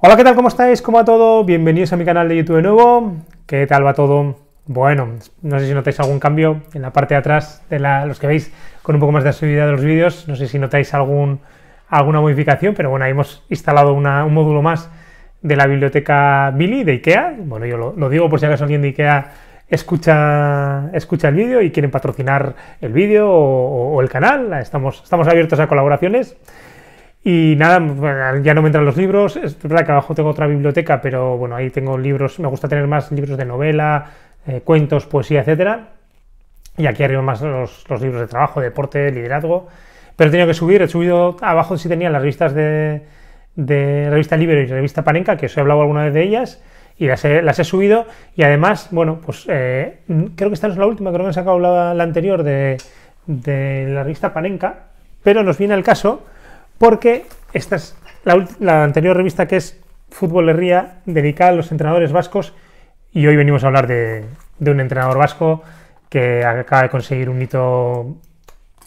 Hola, ¿qué tal? ¿Cómo estáis? ¿Cómo va todo? Bienvenidos a mi canal de YouTube de nuevo. ¿Qué tal va todo? Bueno, no sé si notáis algún cambio en la parte de atrás de los que veis con un poco más de asiduidad de los vídeos. No sé si notáis alguna modificación, pero bueno, ahí hemos instalado un módulo más de la biblioteca Billy de IKEA. Bueno, yo lo, digo por si acaso alguien de IKEA escucha, el vídeo y quieren patrocinar el vídeo o, el canal. estamos abiertos a colaboraciones. Y nada, ya no me entran los libros. Es verdad que abajo tengo otra biblioteca, pero bueno, ahí tengo libros. Me gusta tener más libros de novela, eh, cuentos, poesía, etcétera. Y aquí arriba más los, libros de trabajo, deporte, liderazgo. Pero he tenido que subir, he subido abajo si tenía las revistas de, de Revista Libre y Revista Panenca, que os he hablado alguna vez de ellas, y las he, las he subido. Y además, bueno, pues eh, creo que esta no es la última, creo que he sacado la, la anterior de, de la revista Panenca, pero nos viene el caso porque esta es la, anterior revista que es Fútbol Herría, dedicada a los entrenadores vascos, y hoy venimos a hablar de, un entrenador vasco que acaba de conseguir un hito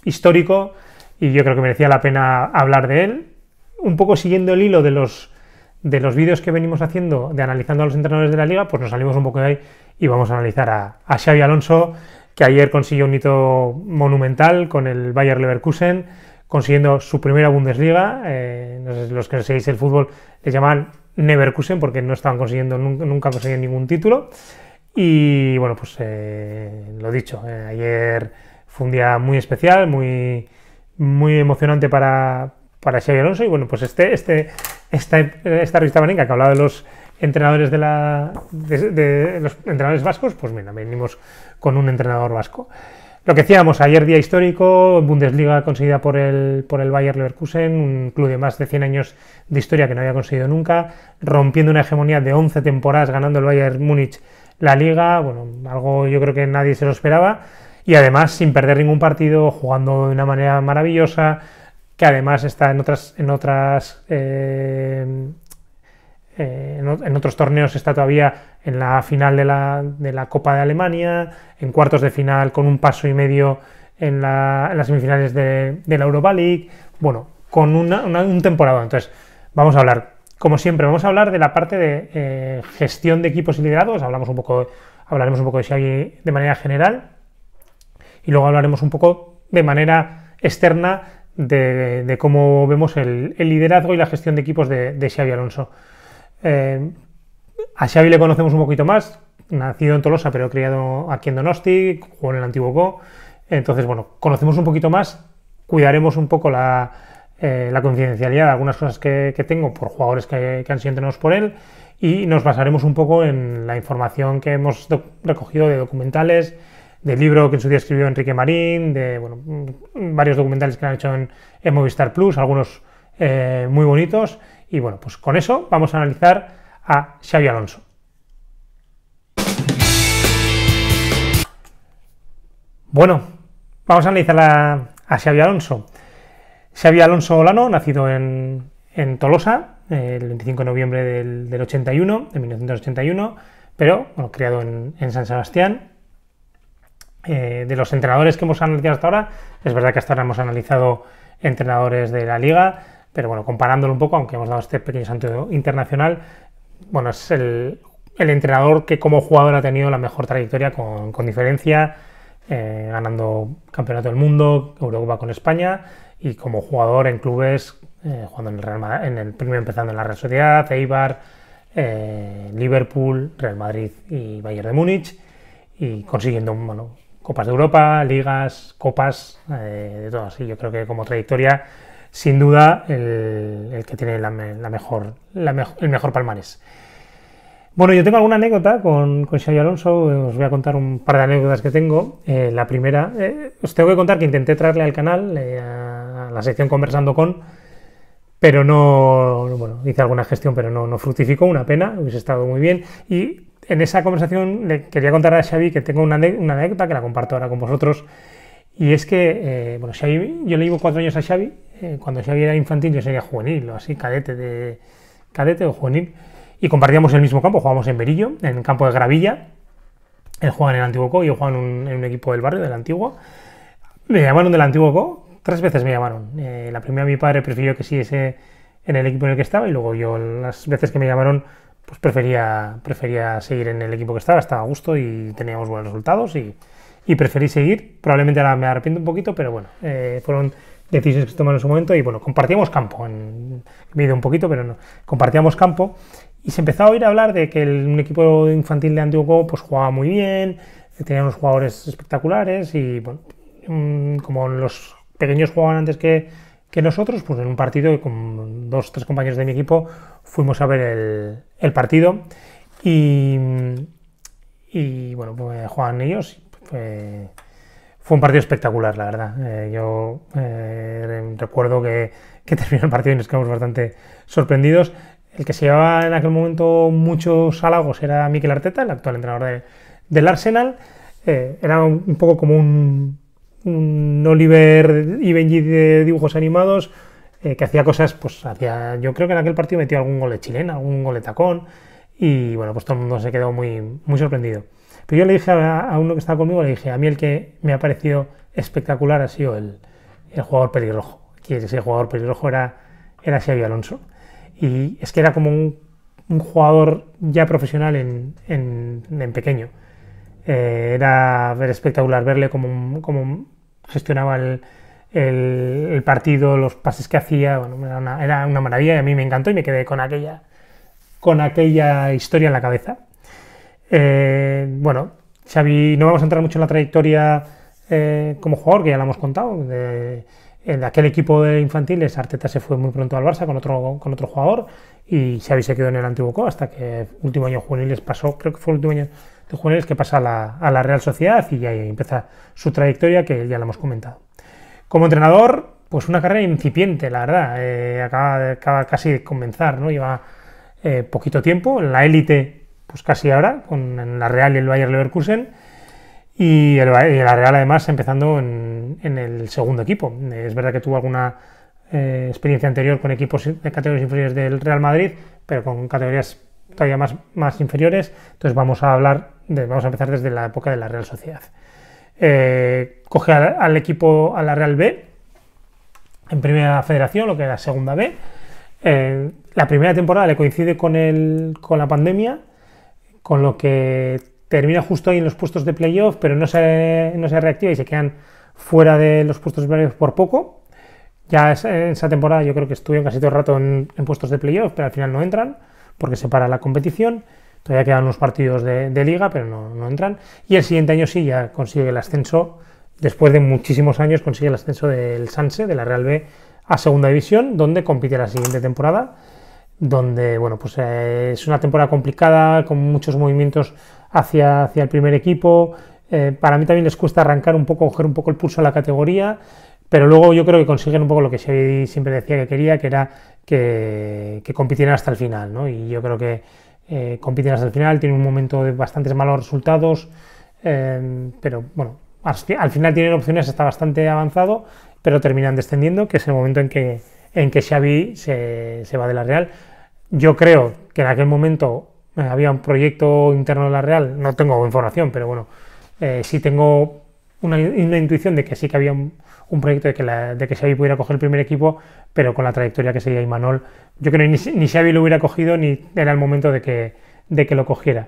histórico y yo creo que merecía la pena hablar de él. Un poco siguiendo el hilo de los, de vídeos que venimos haciendo de analizando a los entrenadores de la liga, pues nos salimos un poco de ahí y vamos a analizar a, a Xavi Alonso, que ayer consiguió un hito monumental con el Bayer Leverkusen consiguiendo su primera Bundesliga. Eh, los que seguís el fútbol le llaman Neverkusen porque no estaban consiguiendo, nunca, han conseguían ningún título. Y bueno, pues eh, lo dicho, eh, ayer fue un día muy especial, muy, muy emocionante para, para Xavi Alonso. Y bueno, pues este, este, esta, esta revista que hablaba de los entrenadores de la los entrenadores vascos, pues mira, venimos con un entrenador vasco. Lo que decíamos, ayer día histórico, Bundesliga conseguida por el, por el Bayer Leverkusen, un club de más de 100 años de historia que no había conseguido nunca, rompiendo una hegemonía de 11 temporadas ganando el Bayern Múnich la liga, bueno, algo yo creo que nadie se lo esperaba, y además sin perder ningún partido, jugando de una manera maravillosa, que además está en otras, en otras eh, eh, en otros torneos está todavía en la final de la, Copa de Alemania, en cuartos de final con un paso y medio en, las semifinales de, la Europa League, bueno, con un temporada. Entonces, vamos a hablar, como siempre, vamos a hablar de la parte de eh, gestión de equipos y liderados, hablamos un poco, hablaremos un poco de Xavi de manera general y luego hablaremos un poco de manera externa de, cómo vemos el, liderazgo y la gestión de equipos de, de Xavi Alonso. Eh, a Xavi le conocemos un poquito más, nacido en Tolosa pero criado aquí en Donosti, jugó en el antiguo Go Entonces, bueno, conocemos un poquito más, cuidaremos un poco la, eh, confidencialidad de algunas cosas que, tengo por jugadores que, han sido entrenados por él y nos basaremos un poco en la información que hemos recogido de documentales, del libro que en su día escribió Enrique Marín, de bueno, varios documentales que han hecho en, Movistar Plus, algunos eh, muy bonitos. Y bueno, pues con eso vamos a analizar a Xavi Alonso. Bueno, vamos a analizar a, Xavi Alonso. Xavi Alonso Olano, nacido en, Tolosa el 25 de noviembre del, 81, de 1981, pero bueno, criado en, San Sebastián. Eh, de los entrenadores que hemos analizado hasta ahora, es verdad que hasta ahora hemos analizado entrenadores de la liga, pero bueno, comparándolo un poco, aunque hemos dado este pequeño santo internacional, bueno, es el, entrenador que como jugador ha tenido la mejor trayectoria con, diferencia, eh, ganando Campeonato del Mundo, Europa con España y como jugador en clubes, eh, jugando en el Real en el, primero empezando en la Real Sociedad, Eibar, eh, Liverpool, Real Madrid y Bayern de Múnich y consiguiendo Copas de Europa, ligas, copas, de todo así. Yo creo que como trayectoria sin duda el, que tiene la, mejor, el mejor palmarés. Bueno, yo tengo alguna anécdota con, con Xavi Alonso, os voy a contar un par de anécdotas que tengo. Eh, la primera, eh, os tengo que contar que intenté traerle al canal, eh, a la sección Conversando con, pero no, bueno, hice alguna gestión, pero no, no fructificó, una pena, hubiese estado muy bien. Y en esa conversación le quería contar a Xavi que tengo una, anécdota que la comparto ahora con vosotros. Y es que, bueno, Xavi, yo le llevo cuatro años a Xavi, eh, cuando yo era infantil yo sería juvenil o así, cadete, de, cadete o juvenil, y compartíamos el mismo campo, jugábamos en Berillo, en el campo de Gravilla, él jugaba en el Antiguo Co, yo jugaba en un, equipo del barrio, del Antiguo, me llamaron del Antiguo Co, tres veces me llamaron, eh, la primera mi padre prefirió que siguiese en el equipo en el que estaba y luego yo las veces que me llamaron pues prefería, prefería seguir en el equipo que estaba, estaba a gusto y teníamos buenos resultados y, preferí seguir. Probablemente ahora me arrepiento un poquito, pero bueno, eh, fueron decisiones que se en su momento y bueno, compartíamos campo, en, me he un poquito, pero no, compartíamos campo y se empezaba a oír hablar de que el, un equipo infantil de Antiguo pues jugaba muy bien, tenía unos jugadores espectaculares y bueno, mm, como los pequeños jugaban antes que, que nosotros, pues en un partido con dos, tres compañeros de mi equipo fuimos a ver el, partido y, y bueno, pues jugaban ellos. Pues, fue un partido espectacular, la verdad. Eh, yo eh, recuerdo que, terminó el partido y nos quedamos bastante sorprendidos. El que se llevaba en aquel momento muchos halagos era Miquel Arteta, el actual entrenador del Arsenal. Eh, era un, poco como un, Oliver y Benji de dibujos animados que hacía cosas, pues hacía, yo creo que en aquel partido metió algún gol de chilena, algún gol de tacón y bueno, pues todo el mundo se quedó muy, muy sorprendido. Pero yo le dije a, uno que estaba conmigo, le dije, a mí el que me ha parecido espectacular ha sido el, el jugador pelirrojo, que ese jugador pelirrojo era, era Xavi Alonso. Y es que era como un, un jugador ya profesional en, en, pequeño. Eh, era, ver espectacular verle cómo, como gestionaba el, el, partido, los pases que hacía, bueno, era, una, maravilla y a mí me encantó y me quedé con aquella, con aquella historia en la cabeza. Eh, bueno, Xavi, no vamos a entrar mucho en la trayectoria eh, como jugador, que ya la hemos contado. De, en aquel equipo de infantiles, Arteta se fue muy pronto al Barça con otro, con otro jugador y Xavi se quedó en el antiguo hasta que último año juveniles pasó, creo que fue el último año de juveniles que pasa a la, Real Sociedad y ahí empieza su trayectoria que ya la hemos comentado. Como entrenador, pues una carrera incipiente, la verdad. Eh, acaba, casi de comenzar, ¿no? Lleva poquito tiempo. La élite pues casi ahora, con la Real y el Bayer Leverkusen. Y, la Real además empezando en, el segundo equipo. Es verdad que tuvo alguna eh, experiencia anterior con equipos de categorías inferiores del Real Madrid, pero con categorías todavía más, más inferiores. Entonces vamos a hablar, vamos a empezar desde la época de la Real Sociedad. Eh, coge al, equipo, a la Real B, en primera federación, lo que era segunda B. Eh, la primera temporada le coincide con, con la pandemia con lo que termina justo ahí en los puestos de playoff, pero no se, no se reactiva y se quedan fuera de los puestos de playoff por poco. Ya en esa temporada yo creo que estuvieron casi todo el rato en, puestos de playoff, pero al final no entran porque se para la competición. Todavía quedan unos partidos de, liga, pero no, no, entran. Y el siguiente año sí, ya consigue el ascenso. Después de muchísimos años consigue el ascenso del Sanse, de la Real B, a Segunda División, donde compite la siguiente temporada donde bueno, pues, eh, es una temporada complicada, con muchos movimientos hacia, hacia el primer equipo. Eh, para mí también les cuesta arrancar un poco, coger un poco el pulso a la categoría, pero luego yo creo que consiguen un poco lo que Xavi siempre decía que quería, que era que, compitieran hasta el final. ¿no? Y yo creo que eh, compiten hasta el final, tienen un momento de bastantes malos resultados, pero bueno, al, final tienen opciones está bastante avanzado, pero terminan descendiendo, que es el momento en que en Xavi se, se va de la Real yo creo que en aquel momento eh, había un proyecto interno de la Real, no tengo información, pero bueno, eh, sí tengo una, intuición de que sí que había un, proyecto de que, de que Xavi pudiera coger el primer equipo, pero con la trayectoria que seguía Imanol, yo creo que ni, ni Xavi lo hubiera cogido ni era el momento de que, de que lo cogiera.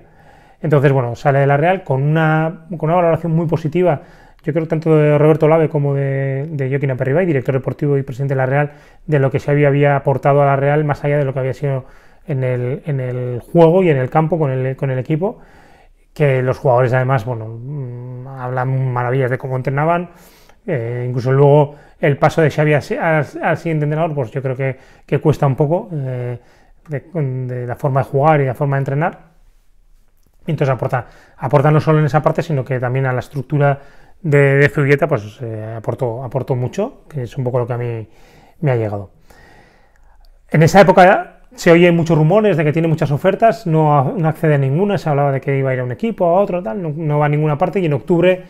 Entonces, bueno, sale de la Real con una, una valoración muy positiva yo creo tanto de Roberto Lave como de, de Joaquín Aperribay, director deportivo y presidente de la Real, de lo que Xavi había aportado a la Real, más allá de lo que había sido en el, juego y en el campo con el, con el equipo, que los jugadores además, bueno, mm, hablan maravillas de cómo entrenaban, eh, incluso luego el paso de Xavi al, siguiente entrenador, pues yo creo que, cuesta un poco eh, de, la forma de jugar y la forma de entrenar. Entonces aporta, aporta no solo en esa parte, sino que también a la estructura de, de pues eh, aportó, aportó mucho, que es un poco lo que a mí me ha llegado. En esa época se oye muchos rumores de que tiene muchas ofertas, no, accede a ninguna, se hablaba de que iba a ir a un equipo, a otro, tal, no, va a ninguna parte y en octubre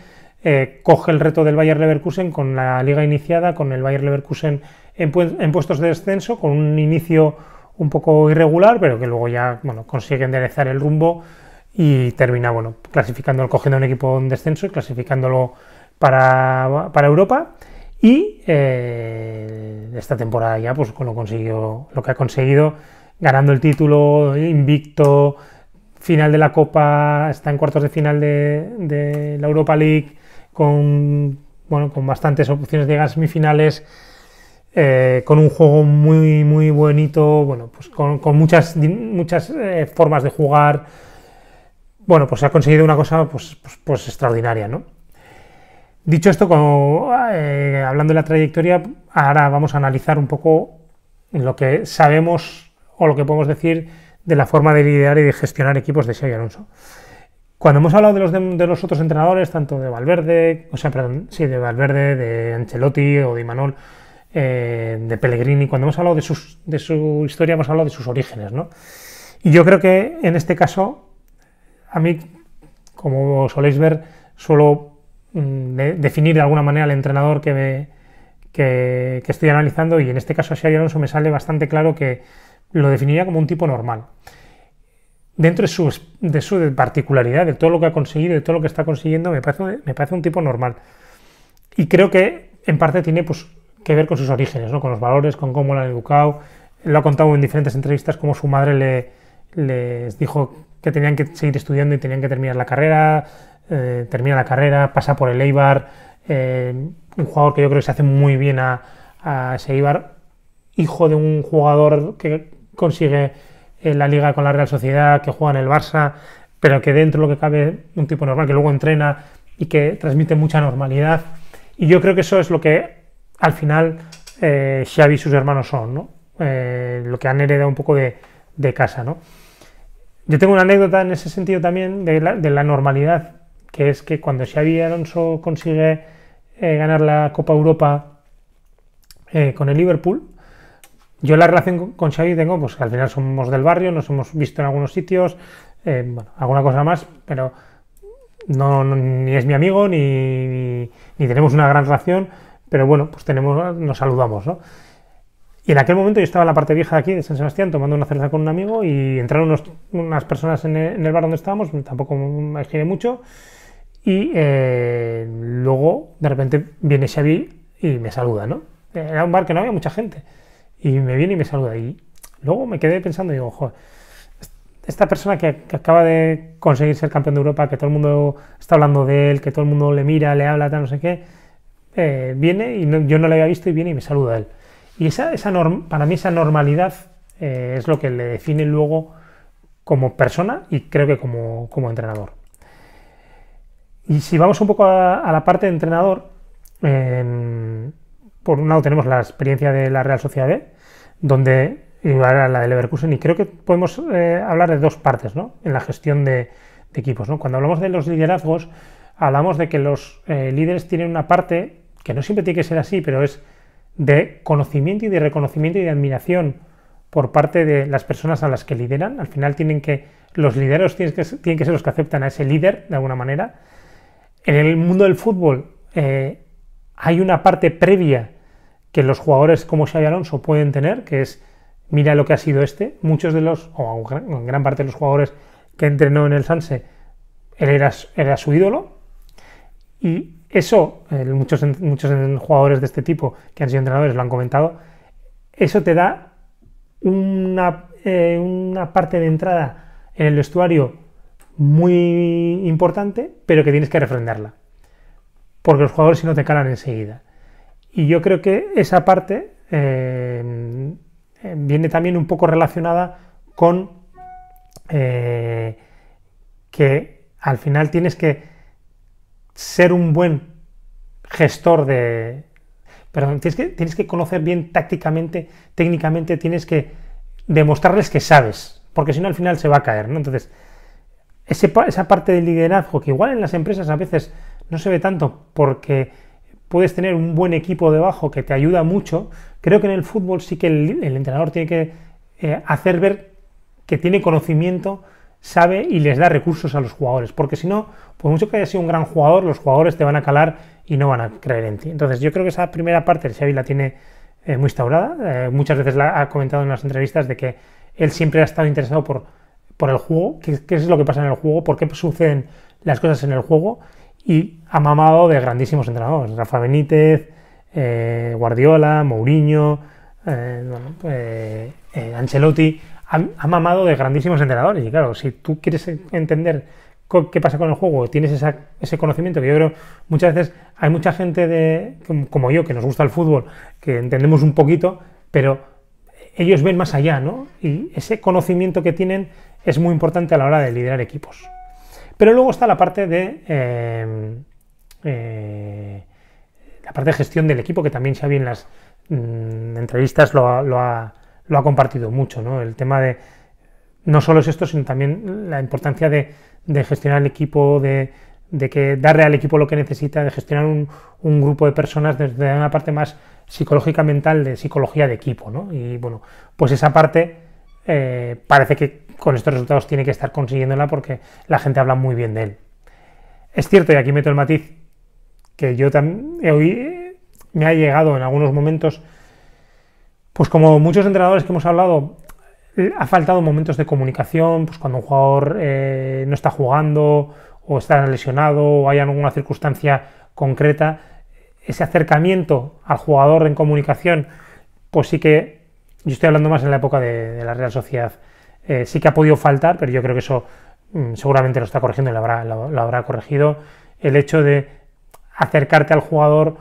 eh, coge el reto del Bayer Leverkusen con la liga iniciada, con el Bayer Leverkusen en, puestos de descenso, con un inicio un poco irregular, pero que luego ya bueno, consigue enderezar el rumbo y termina bueno, clasificándolo, cogiendo un equipo en descenso y clasificándolo para, para Europa. Y eh, esta temporada ya, pues con lo consiguió, lo que ha conseguido, ganando el título, invicto, final de la Copa, está en cuartos de final de, la Europa League, con, bueno, con bastantes opciones de llegar semifinales. Eh, con un juego muy muy bonito, bueno, pues con, muchas, muchas eh, formas de jugar. Bueno, pues ha conseguido una cosa pues, pues, pues extraordinaria, ¿no? Dicho esto, eh, hablando de la trayectoria, ahora vamos a analizar un poco lo que sabemos o lo que podemos decir de la forma de lidiar y de gestionar equipos de Xavi Alonso. Cuando hemos hablado de los, otros entrenadores, tanto de Valverde, o sea, perdón, sí, de Valverde, de Ancelotti o de Imanol, eh, de Pellegrini, cuando hemos hablado de, sus, de su historia, hemos hablado de sus orígenes, ¿no? Y yo creo que en este caso, a mí, como soléis ver, solo Mm, definir de alguna manera al entrenador que, que, estoy analizando y en este caso a Xavi Alonso me sale bastante claro que lo definiría como un tipo normal. Dentro de su, de su particularidad, de todo lo que ha conseguido, de todo lo que está consiguiendo, me parece, me parece un tipo normal. Y creo que en parte tiene pues, que ver con sus orígenes, ¿no? con los valores, con cómo lo han educado. Lo ha contado en diferentes entrevistas cómo su madre le, les dijo que tenían que seguir estudiando y tenían que terminar la carrera, eh, termina la carrera, pasa por el Eibar, eh, un jugador que yo creo que se hace muy bien a, ese Eibar, hijo de un jugador que consigue la liga con la Real Sociedad, que juega en el Barça, pero que dentro lo que cabe un tipo normal, que luego entrena y que transmite mucha normalidad. Y yo creo que eso es lo que al final eh, Xavi y sus hermanos son, lo que han heredado un poco de, casa, Yo tengo una anécdota en ese sentido también de la normalidad que es que cuando Xavi Alonso consigue eh, ganar la Copa Europa eh, con el Liverpool, yo la relación con Xavi tengo, pues al final somos del barrio, nos hemos visto en algunos sitios, eh, alguna cosa más, pero no, ni es mi amigo, ni, tenemos una gran relación, pero bueno, pues tenemos, nos saludamos, ¿no? Y en aquel momento yo estaba en la parte vieja de aquí, de San Sebastián, tomando una cerveza con un amigo y entraron unas personas en el, bar donde estábamos, tampoco me giré mucho, y eh, luego, de repente, viene Xavi y me saluda, ¿no? Era un bar que no había mucha gente. Y me viene y me saluda. Y luego me quedé pensando y digo, joder, esta persona que, acaba de conseguir ser campeón de Europa, que todo el mundo está hablando de él, que todo el mundo le mira, le habla, tal, no sé qué, eh, viene y yo no le había visto y viene y me saluda él. Y esa, esa para mí esa normalidad eh, es lo que le define luego como persona y creo que como, como entrenador. Y si vamos un poco a, la parte de entrenador, em, por un lado tenemos la experiencia de la Real Sociedad B, donde y ahora la de Leverkusen, y creo que podemos eh, hablar de dos partes ¿no? en la gestión de, equipos. Cuando hablamos de los liderazgos, hablamos de que los eh, líderes tienen una parte, que no siempre tiene que ser así, pero es de conocimiento y de reconocimiento y de admiración por parte de las personas a las que lideran. Al final tienen que, los líderes tienen que, tienen que ser los que aceptan a ese líder de alguna manera en el mundo del fútbol eh, hay una parte previa que los jugadores como Xavi Alonso pueden tener, que es, mira lo que ha sido este, muchos de los, o gran, parte de los jugadores que entrenó en el Sanse, él era, su ídolo, y eso, muchos, muchos jugadores de este tipo que han sido entrenadores lo han comentado, eso te da una, eh, una parte de entrada en el vestuario muy importante, pero que tienes que refrendarla. Porque los jugadores si no te calan enseguida. Y yo creo que esa parte eh, viene también un poco relacionada con eh, que al final tienes que ser un buen gestor de... Perdón, tienes que, tienes que conocer bien tácticamente, técnicamente, tienes que demostrarles que sabes, porque si no al final se va a caer, Entonces, esa parte del liderazgo, que igual en las empresas a veces no se ve tanto porque puedes tener un buen equipo debajo que te ayuda mucho, creo que en el fútbol sí que el, entrenador tiene que eh, hacer ver que tiene conocimiento, sabe y les da recursos a los jugadores, porque si no, por mucho que haya sido un gran jugador, los jugadores te van a calar y no van a creer en ti. Entonces yo creo que esa primera parte el Xavi la tiene eh, muy instaurada, eh, muchas veces la ha comentado en las entrevistas de que él siempre ha estado interesado por por el juego, qué, es lo que pasa en el juego, por qué suceden las cosas en el juego, y ha mamado de grandísimos entrenadores, Rafa Benítez, eh, Guardiola, Mourinho, eh, eh, Ancelotti, ha, mamado de grandísimos entrenadores. Y claro, si tú quieres entender qué pasa con el juego, tienes ese conocimiento que yo creo muchas veces hay mucha gente de, como yo que nos gusta el fútbol, que entendemos un poquito, pero ellos ven más allá, ¿no? Y ese conocimiento que tienen es muy importante a la hora de liderar equipos. Pero luego está la parte de eh, eh, la parte de gestión del equipo, que también Xavi en las mm, entrevistas lo ha, compartido mucho, ¿no? El tema de no solo es esto, sino también la importancia de, de gestionar el equipo, de de que darle al equipo lo que necesita, de gestionar un, grupo de personas desde una parte más psicológica mental de psicología de equipo, ¿no? Y bueno, pues esa parte eh, parece que con estos resultados tiene que estar consiguiéndola porque la gente habla muy bien de él. Es cierto, y aquí meto el matiz, que yo también me ha llegado en algunos momentos, pues como muchos entrenadores que hemos hablado, ha faltado momentos de comunicación, pues cuando un jugador eh, no está jugando o están lesionado o hay alguna circunstancia concreta, ese acercamiento al jugador en comunicación, pues sí que, yo estoy hablando más en la época de, la Real Sociedad, eh, sí que ha podido faltar, pero yo creo que eso mm, seguramente lo está corrigiendo y lo habrá, corregido, el hecho de acercarte al jugador,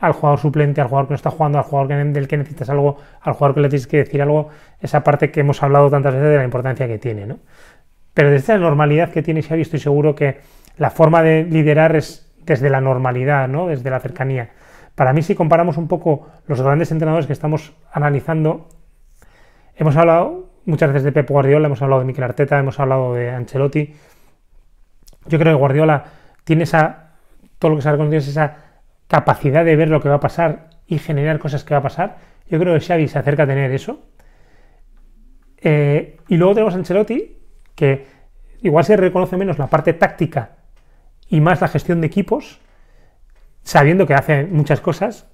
al jugador suplente, al jugador que no está jugando, al jugador del que necesitas algo, al jugador que le tienes que decir algo, esa parte que hemos hablado tantas veces de la importancia que tiene, ¿no? Pero desde esa normalidad que tiene Xavi estoy seguro que la forma de liderar es desde la normalidad, ¿no? desde la cercanía. Para mí, si comparamos un poco los grandes entrenadores que estamos analizando, hemos hablado muchas veces de Pep Guardiola, hemos hablado de Mikel Arteta, hemos hablado de Ancelotti. Yo creo que Guardiola tiene esa, todo lo que se reconocido es esa capacidad de ver lo que va a pasar y generar cosas que va a pasar. Yo creo que Xavi se acerca a tener eso. Eh, y luego tenemos Ancelotti, que igual se reconoce menos la parte táctica y más la gestión de equipos, sabiendo que hace muchas cosas.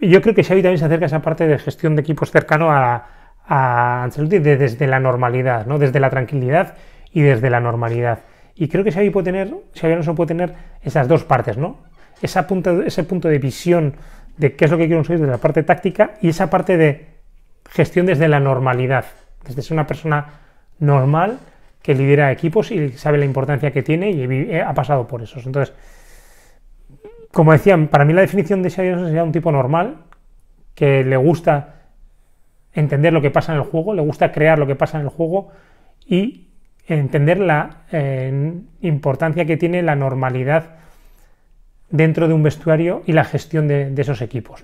Yo creo que Xavi también se acerca a esa parte de gestión de equipos cercano a, Ancelotti de, desde la normalidad, ¿no? desde la tranquilidad y desde la normalidad. Y creo que Xavi puede tener, Xavi puede tener esas dos partes, ¿no? Esa punto, ese punto de visión de qué es lo que quiero conseguir desde la parte táctica y esa parte de gestión desde la normalidad, desde ser una persona normal que lidera equipos y sabe la importancia que tiene y eh, ha pasado por esos. Entonces, como decían, para mí la definición de Xavi sería un tipo normal, que le gusta entender lo que pasa en el juego, le gusta crear lo que pasa en el juego y entender la eh, importancia que tiene la normalidad dentro de un vestuario y la gestión de, esos equipos.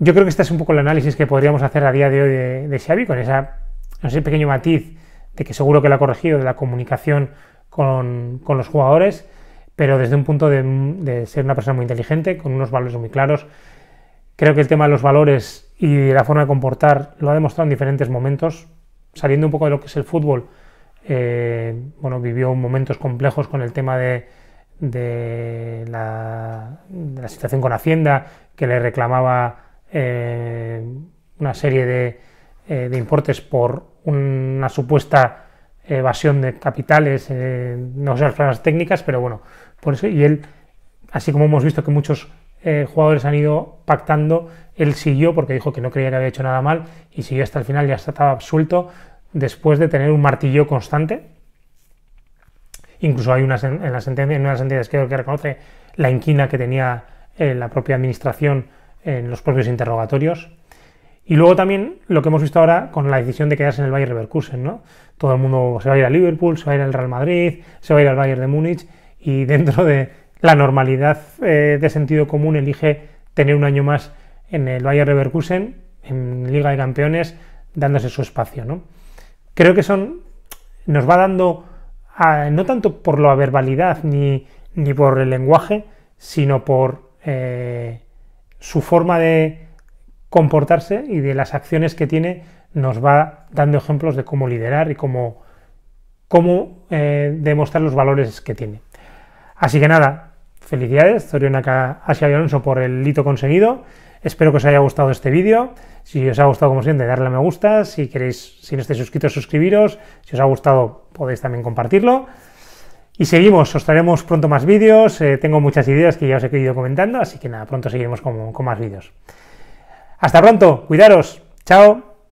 Yo creo que este es un poco el análisis que podríamos hacer a día de hoy de, Xavi, con ese pequeño matiz que seguro que la ha corregido, de la comunicación con, con los jugadores, pero desde un punto de, ser una persona muy inteligente, con unos valores muy claros. Creo que el tema de los valores y la forma de comportar lo ha demostrado en diferentes momentos, saliendo un poco de lo que es el fútbol. Eh, bueno, vivió momentos complejos con el tema de, de la, situación con Hacienda, que le reclamaba eh, una serie de, eh, de importes por una supuesta evasión de capitales, eh, no sé las palabras técnicas, pero bueno, por eso, y él, así como hemos visto que muchos eh, jugadores han ido pactando, él siguió porque dijo que no creía que había hecho nada mal y siguió hasta el final, ya estaba absuelto después de tener un martillo constante. Incluso hay una en, en, la sentencia, en sentencias que, que reconoce la inquina que tenía la propia administración en los propios interrogatorios. Y luego también lo que hemos visto ahora con la decisión de quedarse en el Bayern Leverkusen, ¿no? Todo el mundo se va a ir a Liverpool, se va a ir al Real Madrid, se va a ir al Bayern de Múnich y dentro de la normalidad eh, de sentido común elige tener un año más en el Bayern Leverkusen, en Liga de Campeones, dándose su espacio, ¿no? Creo que son nos va dando ah, no tanto por la verbalidad ni, por el lenguaje, sino por eh, su forma de comportarse y de las acciones que tiene nos va dando ejemplos de cómo liderar y cómo, cómo eh, demostrar los valores que tiene. Así que nada, felicidades, Zorionaka Asia Alonso, por el hito conseguido. Espero que os haya gustado este vídeo. Si os ha gustado, como siempre, darle a me gusta. Si queréis, si no estáis suscritos, suscribiros. Si os ha gustado, podéis también compartirlo. Y seguimos, os traeremos pronto más vídeos. Eh, tengo muchas ideas que ya os he querido comentando, así que nada, pronto seguiremos con, con más vídeos. Hasta pronto, cuidaros, chao.